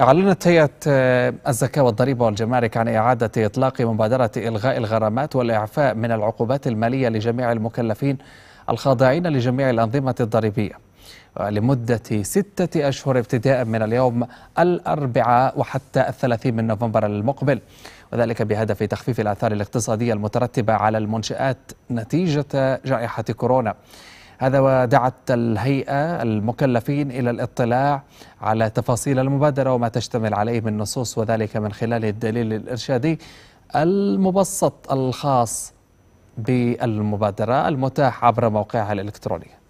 أعلنت هيئة آه، الزكاة والضريبة والجمارك عن إعادة إطلاق مبادرة إلغاء الغرامات والإعفاء من العقوبات المالية لجميع المكلفين الخاضعين لجميع الأنظمة الضريبية لمدة ستة أشهر ابتداء من اليوم الأربعاء وحتى الثلاثين من نوفمبر المقبل وذلك بهدف تخفيف الآثار الاقتصادية المترتبة على المنشآت نتيجة جائحة كورونا هذا ودعت الهيئة المكلفين إلى الاطلاع على تفاصيل المبادرة وما تشتمل عليه من نصوص وذلك من خلال الدليل الإرشادي المبسط الخاص بالمبادرة المتاح عبر موقعها الإلكتروني